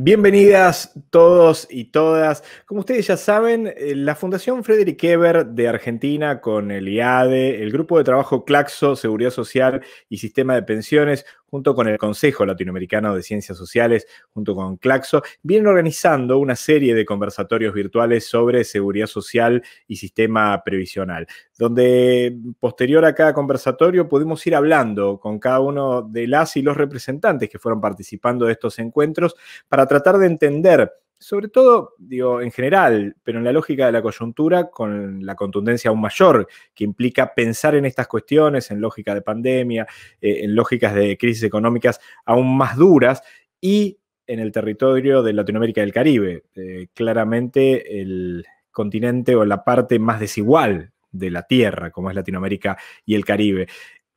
Bienvenidas todos y todas. Como ustedes ya saben, eh, la Fundación Frederick Eber de Argentina con el IADE, el Grupo de Trabajo Claxo, Seguridad Social y Sistema de Pensiones, junto con el Consejo Latinoamericano de Ciencias Sociales, junto con Claxo, vienen organizando una serie de conversatorios virtuales sobre seguridad social y sistema previsional, donde posterior a cada conversatorio pudimos ir hablando con cada uno de las y los representantes que fueron participando de estos encuentros para tratar de entender sobre todo, digo, en general, pero en la lógica de la coyuntura, con la contundencia aún mayor, que implica pensar en estas cuestiones, en lógica de pandemia, eh, en lógicas de crisis económicas aún más duras y en el territorio de Latinoamérica y del Caribe, eh, claramente el continente o la parte más desigual de la Tierra, como es Latinoamérica y el Caribe.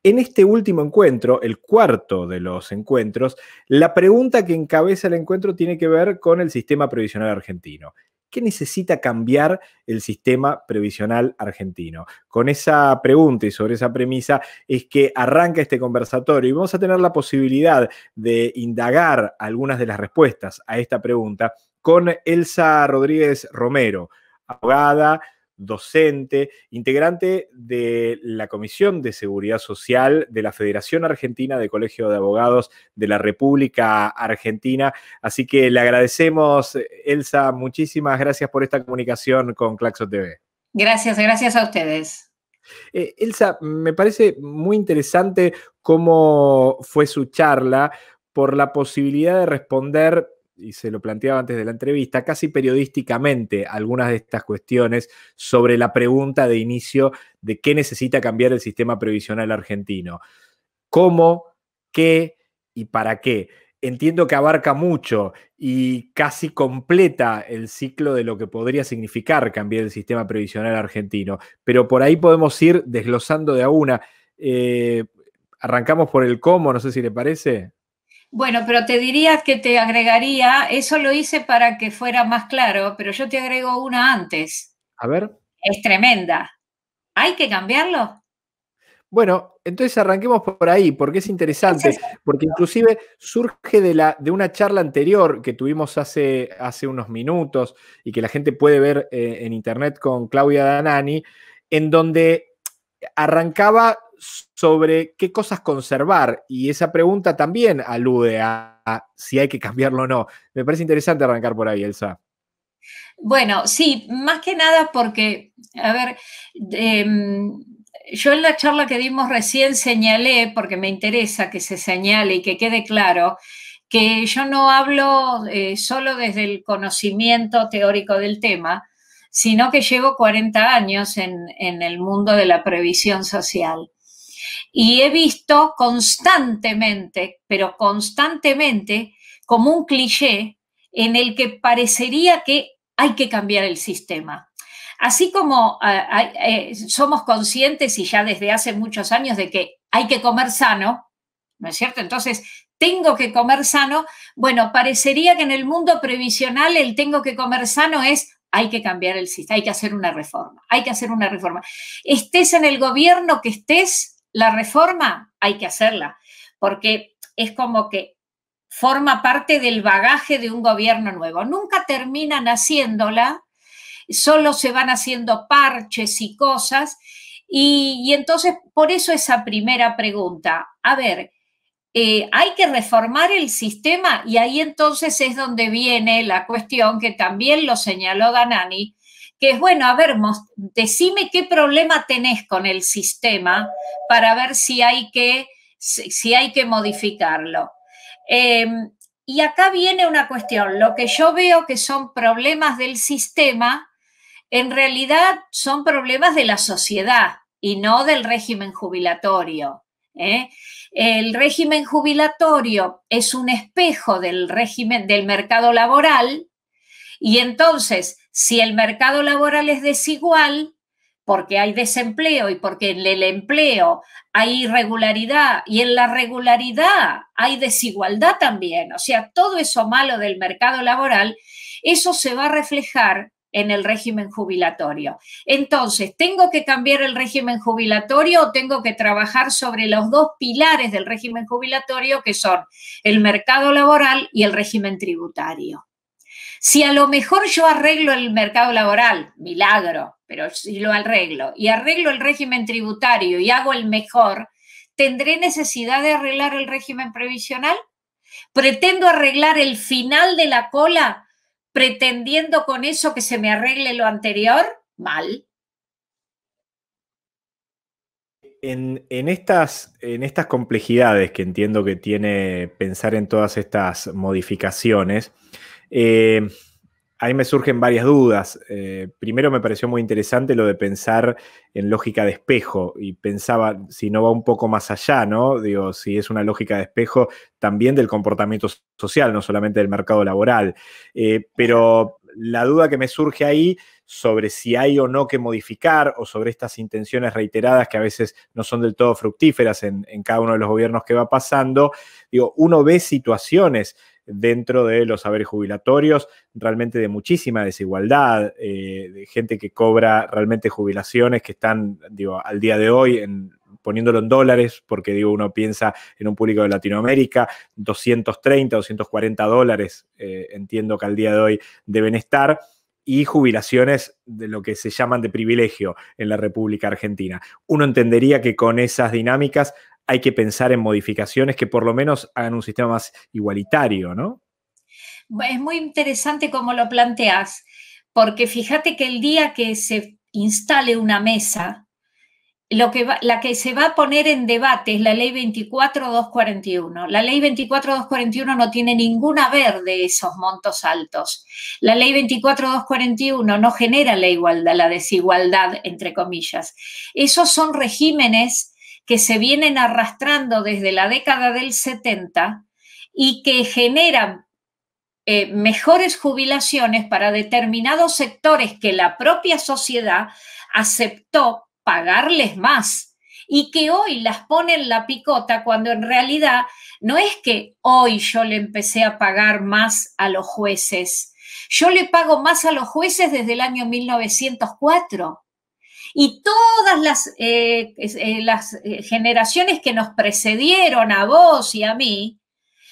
En este último encuentro, el cuarto de los encuentros, la pregunta que encabeza el encuentro tiene que ver con el sistema previsional argentino. ¿Qué necesita cambiar el sistema previsional argentino? Con esa pregunta y sobre esa premisa es que arranca este conversatorio y vamos a tener la posibilidad de indagar algunas de las respuestas a esta pregunta con Elsa Rodríguez Romero, abogada, docente, integrante de la Comisión de Seguridad Social de la Federación Argentina de Colegio de Abogados de la República Argentina. Así que le agradecemos, Elsa, muchísimas gracias por esta comunicación con Claxo TV. Gracias, gracias a ustedes. Eh, Elsa, me parece muy interesante cómo fue su charla por la posibilidad de responder y se lo planteaba antes de la entrevista, casi periodísticamente algunas de estas cuestiones sobre la pregunta de inicio de qué necesita cambiar el sistema previsional argentino. ¿Cómo? ¿Qué? ¿Y para qué? Entiendo que abarca mucho y casi completa el ciclo de lo que podría significar cambiar el sistema previsional argentino, pero por ahí podemos ir desglosando de a una. Eh, arrancamos por el cómo, no sé si le parece. Bueno, pero te diría que te agregaría, eso lo hice para que fuera más claro, pero yo te agrego una antes. A ver. Es tremenda. ¿Hay que cambiarlo? Bueno, entonces arranquemos por ahí, porque es interesante, porque inclusive surge de, la, de una charla anterior que tuvimos hace, hace unos minutos y que la gente puede ver eh, en internet con Claudia Danani, en donde arrancaba sobre qué cosas conservar. Y esa pregunta también alude a, si hay que cambiarlo o no. Me parece interesante arrancar por ahí, Elsa. Bueno, sí, más que nada porque, a ver, em, yo en la charla que dimos recién señalé, porque me interesa que se señale y que quede claro, que yo no hablo eh, solo desde el conocimiento teórico del tema, sino que llevo 40 años en, en el mundo de la previsión social y he visto constantemente, pero constantemente, como un cliché en el que parecería que hay que cambiar el sistema. Así como ah, eh, somos conscientes y ya desde hace muchos años de que hay que comer sano, ¿no es cierto? Entonces, tengo que comer sano. Bueno, parecería que en el mundo previsional el tengo que comer sano es hay que cambiar el sistema, hay que hacer una reforma, hay que hacer una reforma. Estés en el gobierno que estés, la reforma hay que hacerla, porque es como que forma parte del bagaje de un gobierno nuevo. Nunca terminan haciéndola, solo se van haciendo parches y cosas. Y, entonces, por eso esa primera pregunta. A ver, eh, hay que reformar el sistema y ahí entonces es donde viene la cuestión que también lo señaló Danani, que es, bueno, a ver, decime qué problema tenés con el sistema para ver si hay que, si hay que modificarlo. Em, y acá viene una cuestión, lo que yo veo que son problemas del sistema, en realidad son problemas de la sociedad y no del régimen jubilatorio. ¿eh? El régimen jubilatorio es un espejo del régimen del mercado laboral y entonces si el mercado laboral es desigual, porque hay desempleo y porque en el empleo hay irregularidad y en la regularidad hay desigualdad también, o sea, todo eso malo del mercado laboral, eso se va a reflejar en el régimen jubilatorio. Entonces, ¿tengo que cambiar el régimen jubilatorio o tengo que trabajar sobre los dos pilares del régimen jubilatorio que son el mercado laboral y el régimen tributario? Si a lo mejor yo arreglo el mercado laboral, milagro, pero si lo arreglo, y arreglo el régimen tributario y hago el mejor, ¿tendré necesidad de arreglar el régimen previsional? ¿Pretendo arreglar el final de la cola pretendiendo con eso que se me arregle lo anterior? Mal. En, estas, en, estas, complejidades que entiendo que tiene pensar en todas estas modificaciones, eh, ahí me surgen varias dudas. Eh, primero me pareció muy interesante lo de pensar en lógica de espejo y pensaba si no va un poco más allá, ¿no? Digo, si es una lógica de espejo también del comportamiento social, no solamente del mercado laboral. Eh, pero la duda que me surge ahí sobre si hay o no que modificar o sobre estas intenciones reiteradas que a veces no son del todo fructíferas en, cada uno de los gobiernos que va pasando, digo, uno ve situaciones dentro de los saberes jubilatorios, realmente de muchísima desigualdad, eh, de gente que cobra realmente jubilaciones que están, digo, al día de hoy en poniéndolo en dólares, porque digo, uno piensa en un público de Latinoamérica, 230, 240 dólares, eh, entiendo que al día de hoy deben estar, y jubilaciones de lo que se llaman de privilegio en la República Argentina. Uno entendería que con esas dinámicas hay que pensar en modificaciones que por lo menos hagan un sistema más igualitario, ¿no? Es muy interesante como lo planteas, porque fíjate que el día que se instale una mesa, lo que la que se va a poner en debate es la ley 24241. La ley 24241 no tiene ninguna ver de esos montos altos. La ley 24241 no genera la igualdad, la desigualdad, entre comillas. Esos son regímenes que se vienen arrastrando desde la década del 70 y que generan eh, mejores jubilaciones para determinados sectores que la propia sociedad aceptó pagarles más y que hoy las ponen la picota cuando en realidad no es que hoy yo le empecé a pagar más a los jueces. Yo le pago más a los jueces desde el año 1904 y todas las, eh, eh, eh, generaciones que nos precedieron a vos y a mí,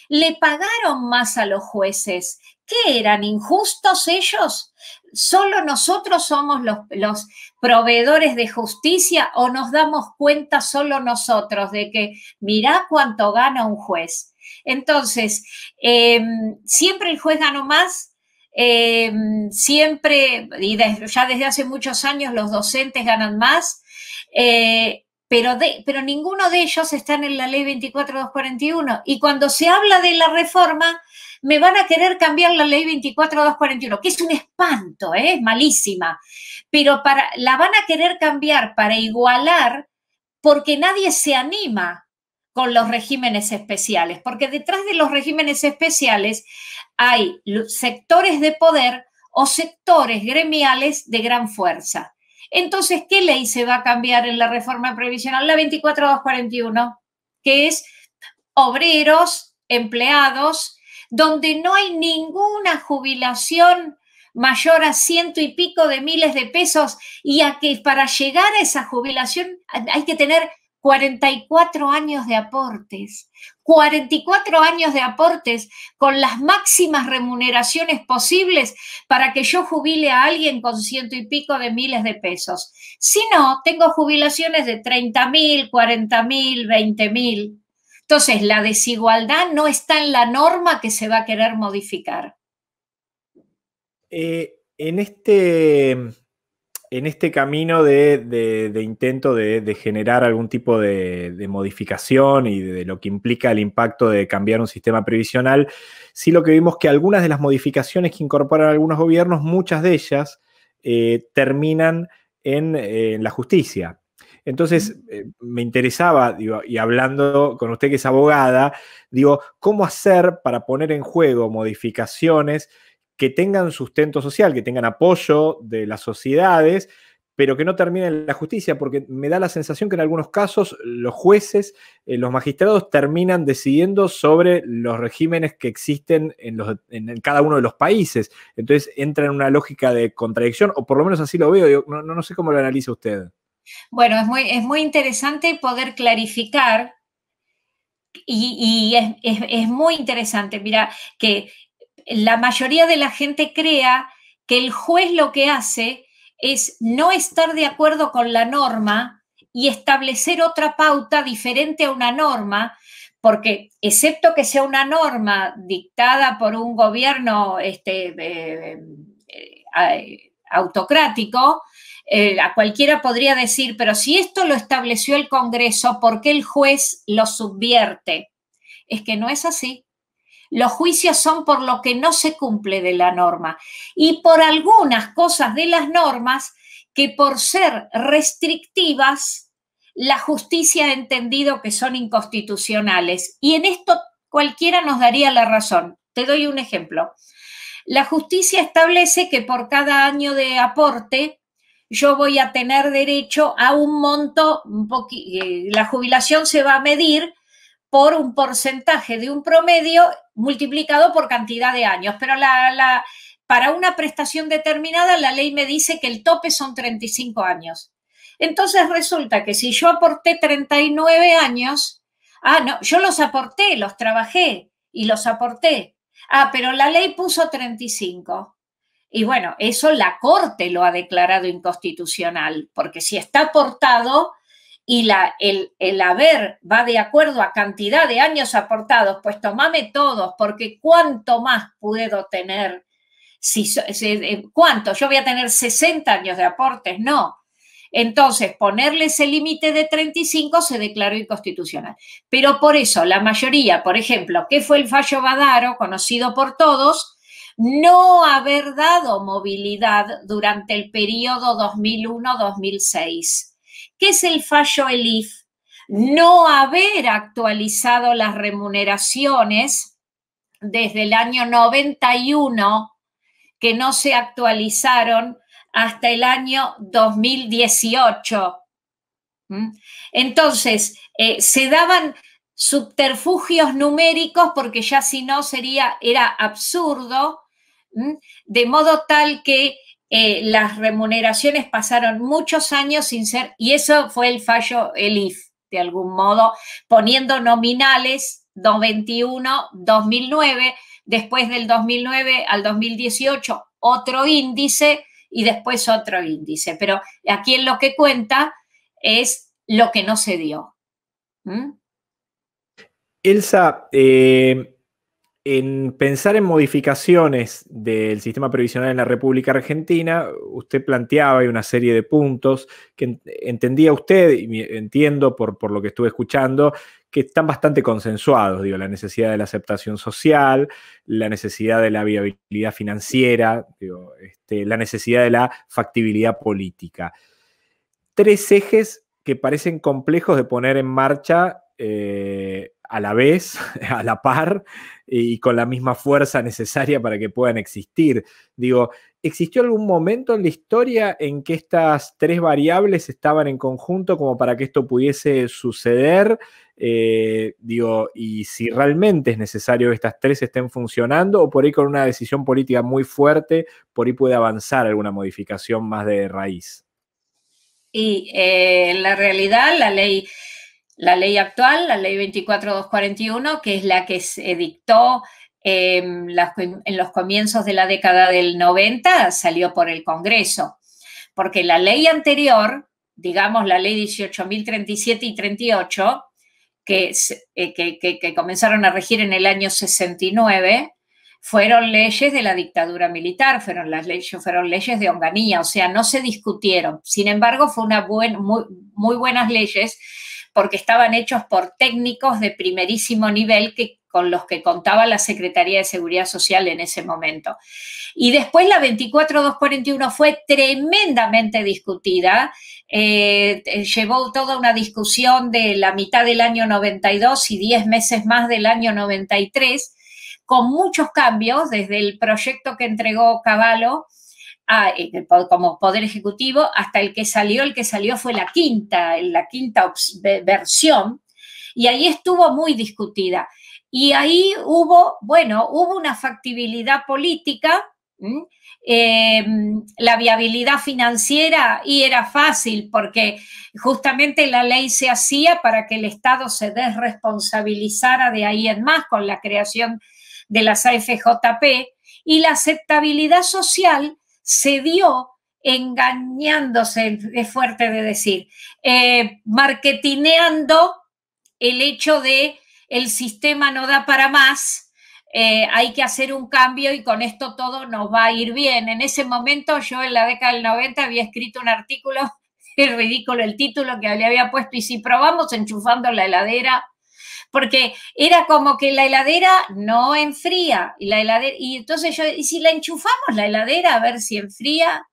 le pagaron más a los jueces. ¿Qué eran injustos ellos? ¿Solo nosotros somos los, proveedores de justicia o nos damos cuenta solo nosotros de que mirá cuánto gana un juez? Entonces, em, siempre el juez ganó más, eh, siempre, y ya desde hace muchos años, los docentes ganan más, eh, pero, pero ninguno de ellos está en la ley 24241. Y cuando se habla de la reforma, me van a querer cambiar la ley 24241, que es un espanto, ¿eh? es malísima, pero para, la van a querer cambiar para igualar porque nadie se anima con los regímenes especiales, porque detrás de los regímenes especiales hay sectores de poder o sectores gremiales de gran fuerza. Entonces, ¿qué ley se va a cambiar en la reforma previsional? La 24241, que es obreros, empleados, donde no hay ninguna jubilación mayor a ciento y pico de miles de pesos y a que para llegar a esa jubilación hay que tener 44 años de aportes, 44 años de aportes con las máximas remuneraciones posibles para que yo jubile a alguien con ciento y pico de miles de pesos. Si no, tengo jubilaciones de 30 mil, 40 mil, 20 mil. Entonces, la desigualdad no está en la norma que se va a querer modificar. Eh, en este en este camino de, intento de, generar algún tipo de, modificación y de, lo que implica el impacto de cambiar un sistema previsional, sí lo que vimos que algunas de las modificaciones que incorporan algunos gobiernos, muchas de ellas eh, terminan eh, en, la justicia. Entonces, eh, me interesaba, y hablando con usted que es abogada, digo, ¿cómo hacer para poner en juego modificaciones? que tengan sustento social, que tengan apoyo de las sociedades, pero que no terminen en la justicia, porque me da la sensación que en algunos casos los jueces, eh, los magistrados terminan decidiendo sobre los regímenes que existen en, cada uno de los países. Entonces entra en una lógica de contradicción, o por lo menos así lo veo, no, sé cómo lo analiza usted. Bueno, es muy, es muy interesante poder clarificar y, es, es, muy interesante, mira, que la mayoría de la gente crea que el juez lo que hace es no estar de acuerdo con la norma y establecer otra pauta diferente a una norma, porque excepto que sea una norma dictada por un gobierno este, eh, eh, eh, autocrático, a cualquiera podría decir, pero si esto lo estableció el Congreso, ¿por qué el juez lo subvierte? Es que no es así. Los juicios son por lo que no se cumple de la norma y por algunas cosas de las normas que por ser restrictivas, la justicia ha entendido que son inconstitucionales. Y en esto cualquiera nos daría la razón. Te doy un ejemplo. La justicia establece que por cada año de aporte yo voy a tener derecho a un monto, eh, la jubilación se va a medir por un porcentaje de un promedio multiplicado por cantidad de años. Pero la, para una prestación determinada, la ley me dice que el tope son 35 años. Entonces resulta que si yo aporté 39 años, ah, no, yo los aporté, los trabajé y los aporté. Ah, pero la ley puso 35. Y bueno, eso la Corte lo ha declarado inconstitucional, porque si está aportado, y la, el, haber va de acuerdo a cantidad de años aportados, pues tomame todos, porque cuánto más puedo tener, si, eh, cuánto, yo voy a tener 60 años de aportes, no. Entonces, ponerle ese límite de 35 se declaró inconstitucional. Pero por eso, la mayoría, por ejemplo, que fue el fallo Badaro, conocido por todos, no haber dado movilidad durante el periodo 2001-2006 ¿Qué es el fallo ELIF? No haber actualizado las remuneraciones desde el año 91, que no se actualizaron hasta el año 2018. ¿Mm? Entonces, eh, se daban subterfugios numéricos porque ya si no sería, era absurdo, ¿Mm? de modo tal que eh, las remuneraciones pasaron muchos años sin ser, y eso fue el fallo ELIF, de algún modo, poniendo nominales 221-2009, después del 2009 al 2018 otro índice y después otro índice. Pero aquí en lo que cuenta es lo que no se dio. ¿Mm? Elsa, eh, en pensar en modificaciones del sistema previsional en la República Argentina, usted planteaba una serie de puntos que entendía usted, y entiendo por, por lo que estuve escuchando, que están bastante consensuados, digo, la necesidad de la aceptación social, la necesidad de la viabilidad financiera, este, la necesidad de la factibilidad política. Tres ejes que parecen complejos de poner en marcha. Eh, a la vez, a la par y con la misma fuerza necesaria para que puedan existir. Digo, ¿existió algún momento en la historia en que estas tres variables estaban en conjunto como para que esto pudiese suceder? Eh, digo, y si realmente es necesario que estas tres estén funcionando o por ahí con una decisión política muy fuerte, por ahí puede avanzar alguna modificación más de raíz. Y eh, en la realidad la ley la ley actual, la ley 24241, que es la que se dictó em, en, los comienzos de la década del 90, salió por el Congreso, porque la ley anterior, digamos la ley 18.037 y 38, eh, que, que, comenzaron a regir en el año 69, fueron leyes de la dictadura militar, fueron las leyes, fueron leyes de honganía, o sea, no se discutieron. Sin embargo, fue una muy, muy buenas leyes porque estaban hechos por técnicos de primerísimo nivel que, con los que contaba la Secretaría de Seguridad Social en ese momento. Y después la 24241 fue tremendamente discutida, eh, eh, llevó toda una discusión de la mitad del año 92 y 10 meses más del año 93, con muchos cambios desde el proyecto que entregó caballo eh, eh, como poder ejecutivo hasta el que salió, el que salió fue la quinta, la quinta versión, y ahí estuvo muy discutida. Y ahí hubo, bueno, hubo una factibilidad política, em, la viabilidad financiera y era fácil porque justamente la ley se hacía para que el Estado se desresponsabilizara de ahí en más con la creación de las AFJP y la aceptabilidad social se dio engañándose, es fuerte de decir, eh, marketineando el hecho de el sistema no da para más, eh, hay que hacer un cambio y con esto todo nos va a ir bien. En ese momento yo en la década del 90 había escrito un artículo, es ridículo el título que le había puesto, y si probamos enchufando la heladera porque era como que la heladera no enfría, y la y entonces yo, ¿y si la enchufamos la heladera a ver si enfría?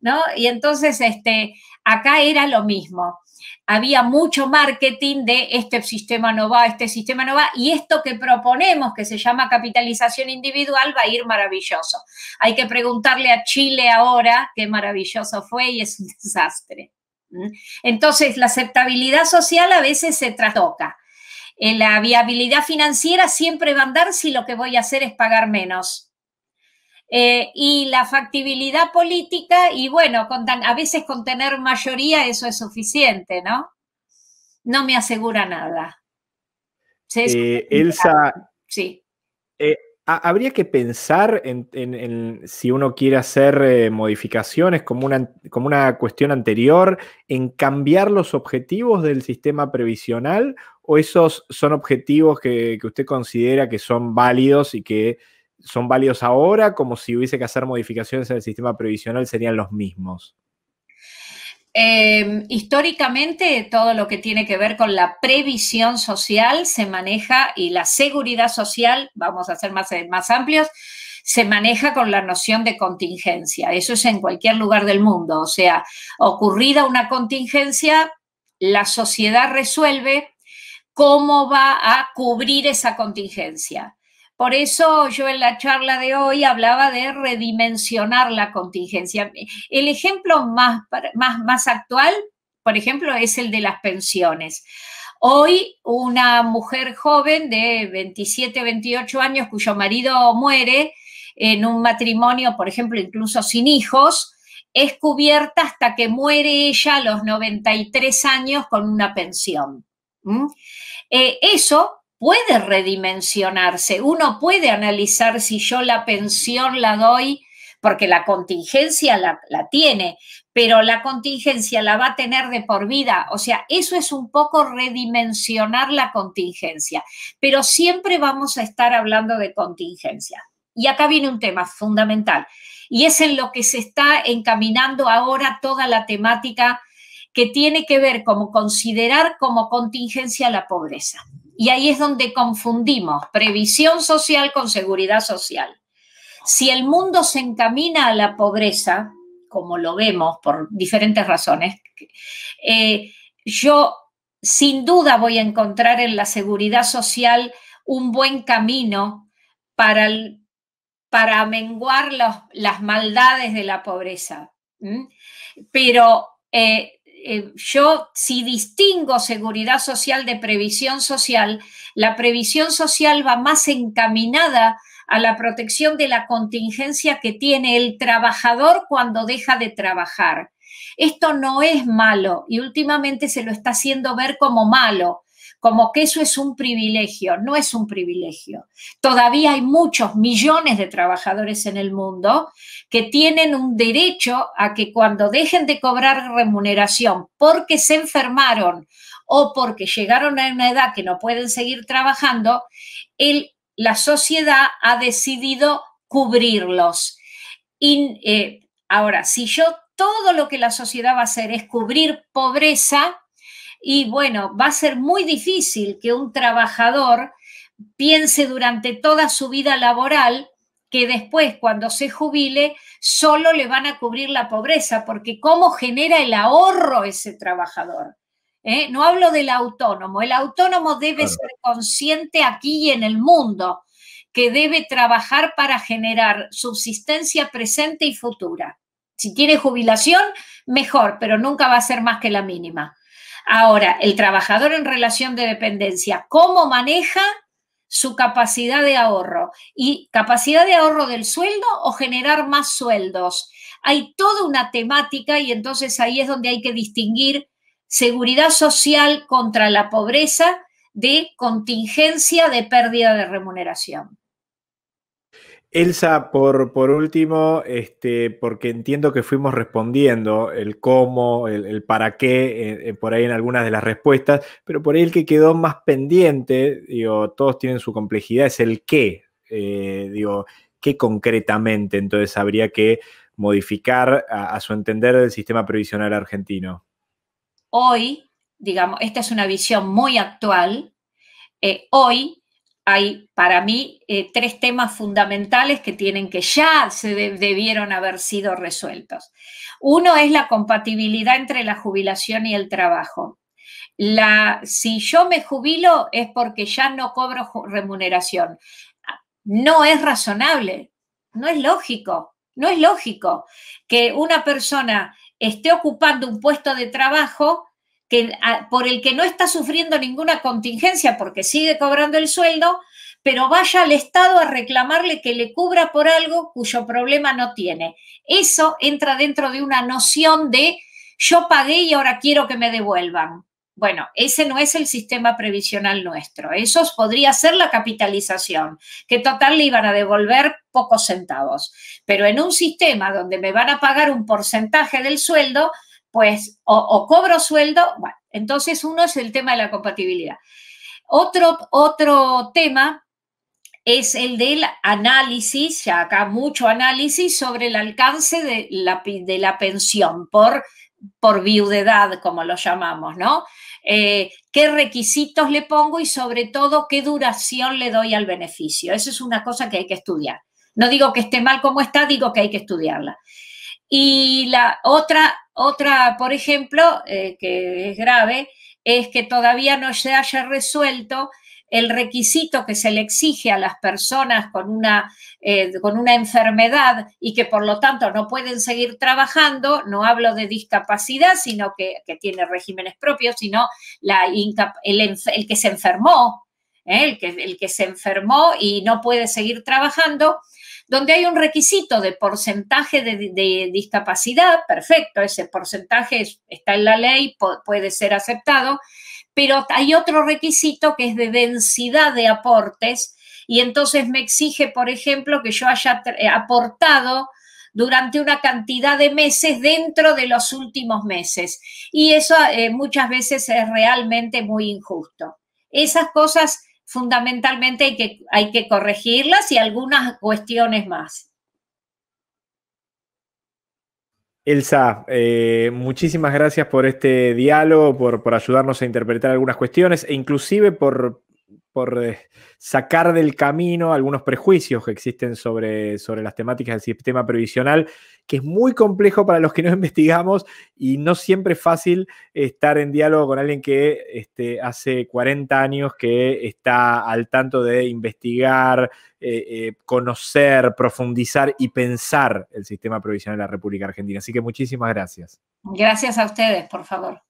¿No? Y entonces, este, acá era lo mismo. Había mucho marketing de este sistema no va, este sistema no va, y esto que proponemos, que se llama capitalización individual, va a ir maravilloso. Hay que preguntarle a Chile ahora qué maravilloso fue y es un desastre. ¿Mm? Entonces, la aceptabilidad social a veces se trastoca. Eh, la viabilidad financiera siempre va a andar si lo que voy a hacer es pagar menos. Eh, y la factibilidad política, y bueno, a veces con tener mayoría eso es suficiente, ¿no? No me asegura nada. Eh, sí Elsa, sí habría que pensar en, si uno quiere hacer eh, modificaciones como una, cuestión anterior, en cambiar los objetivos del sistema previsional o esos son objetivos que, que, usted considera que son válidos y que son válidos ahora, como si hubiese que hacer modificaciones en el sistema previsional, serían los mismos. Em, históricamente, todo lo que tiene que ver con la previsión social se maneja y la seguridad social, vamos a ser más, eh, más amplios, se maneja con la noción de contingencia. Eso es en cualquier lugar del mundo. O sea, ocurrida una contingencia, la sociedad resuelve cómo va a cubrir esa contingencia. Por eso yo en la charla de hoy hablaba de redimensionar la contingencia. El ejemplo más, más, más actual, por ejemplo, es el de las pensiones. Hoy una mujer joven de 27, 28 años cuyo marido muere en un matrimonio, por ejemplo, incluso sin hijos, es cubierta hasta que muere ella a los 93 años con una pensión. Eh, eso puede redimensionarse, uno puede analizar si yo la pensión la doy porque la contingencia la, tiene, pero la contingencia la va a tener de por vida. O sea, eso es un poco redimensionar la contingencia, pero siempre vamos a estar hablando de contingencia. Y acá viene un tema fundamental, y es en lo que se está encaminando ahora toda la temática que tiene que ver como considerar como contingencia la pobreza. Y ahí es donde confundimos previsión social con seguridad social. Si el mundo se encamina a la pobreza, como lo vemos por diferentes razones, eh, yo sin duda voy a encontrar en la seguridad social un buen camino para, para amenguar las maldades de la pobreza. Pero eh, eh, yo si distingo seguridad social de previsión social, la previsión social va más encaminada a la protección de la contingencia que tiene el trabajador cuando deja de trabajar. Esto no es malo y últimamente se lo está haciendo ver como malo como que eso es un privilegio, no es un privilegio. Todavía hay muchos millones de trabajadores en el mundo que tienen un derecho a que cuando dejen de cobrar remuneración porque se enfermaron o porque llegaron a una edad que no pueden seguir trabajando, la sociedad ha decidido cubrirlos. Y, eh, ahora, si yo todo lo que la sociedad va a hacer es cubrir pobreza, y bueno, va a ser muy difícil que un trabajador piense durante toda su vida laboral que después cuando se jubile solo le van a cubrir la pobreza, porque cómo genera el ahorro ese trabajador. ¿Eh? No hablo del autónomo, el autónomo debe ser consciente aquí y en el mundo, que debe trabajar para generar subsistencia presente y futura. Si tiene jubilación, mejor, pero nunca va a ser más que la mínima. Ahora, el trabajador en relación de dependencia, ¿cómo maneja su capacidad de ahorro? ¿Y capacidad de ahorro del sueldo o generar más sueldos? Hay toda una temática y entonces ahí es donde hay que distinguir seguridad social contra la pobreza de contingencia de pérdida de remuneración. Elsa, por, por último, este, porque entiendo que fuimos respondiendo el cómo, el, para qué, eh, eh, por ahí en algunas de las respuestas, pero por ahí el que quedó más pendiente, digo, todos tienen su complejidad, es el qué, eh, digo, qué concretamente entonces habría que modificar a, su entender del sistema previsional argentino. Hoy, digamos, esta es una visión muy actual, hoy hay para mí eh, tres temas fundamentales que tienen que ya se debieron haber sido resueltos. Uno es la compatibilidad entre la jubilación y el trabajo. si yo me jubilo es porque ya no cobro remuneración. No es razonable, no es lógico, no es lógico que una persona esté ocupando un puesto de trabajo que, ah, por el que no está sufriendo ninguna contingencia porque sigue cobrando el sueldo, pero vaya al Estado a reclamarle que le cubra por algo cuyo problema no tiene. Eso entra dentro de una noción de yo pagué y ahora quiero que me devuelvan. Bueno, ese no es el sistema previsional nuestro. Eso podría ser la capitalización, que total le iban a devolver pocos centavos. Pero en un sistema donde me van a pagar un porcentaje del sueldo, pues o, cobro sueldo, bueno, entonces uno es el tema de la compatibilidad. Otro, otro tema es el del análisis, ya acá mucho análisis sobre el alcance de la, de la pensión por, por viudedad, como lo llamamos, ¿no? Eh, qué requisitos le pongo y sobre todo qué duración le doy al beneficio. Eso es una cosa que hay que estudiar. No digo que esté mal como está, digo que hay que estudiarla. Y la otra, otra por ejemplo, eh, que es grave, es que todavía no se haya resuelto el requisito que se le exige a las personas con una, eh, enfermedad y que por lo tanto no pueden seguir trabajando, no hablo de discapacidad, sino que, tiene regímenes propios, sino la el, que se enfermó, ¿eh? el que se enfermó y no puede seguir trabajando, donde hay un requisito de porcentaje de, discapacidad, perfecto, ese porcentaje está en la ley, puede ser aceptado, pero hay otro requisito que es de densidad de aportes y entonces me exige, por ejemplo, que yo haya eh, aportado durante una cantidad de meses dentro de los últimos meses. Y eso eh, muchas veces es realmente muy injusto. Esas cosas fundamentalmente hay que, hay que corregirlas y algunas cuestiones más. Elsa, eh, muchísimas gracias por este diálogo, por, por, ayudarnos a interpretar algunas cuestiones e inclusive por, por eh, sacar del camino algunos prejuicios que existen sobre, sobre las temáticas del sistema previsional, que es muy complejo para los que no investigamos y no siempre es fácil estar en diálogo con alguien que este, hace 40 años que está al tanto de investigar, eh, eh, conocer, profundizar y pensar el sistema previsional de la República Argentina. Así que muchísimas gracias. Gracias a ustedes, por favor.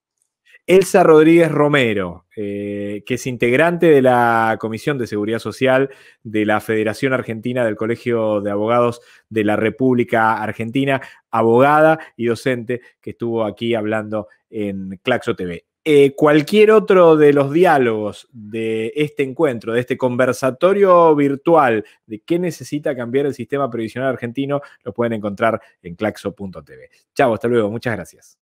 Elsa Rodríguez Romero, eh, que es integrante de la Comisión de Seguridad Social de la Federación Argentina del Colegio de Abogados de la República Argentina, abogada y docente que estuvo aquí hablando en Claxo TV. Eh, cualquier otro de los diálogos de este encuentro, de este conversatorio virtual de qué necesita cambiar el sistema previsional argentino, lo pueden encontrar en claxo.tv. Chao, hasta luego, muchas gracias.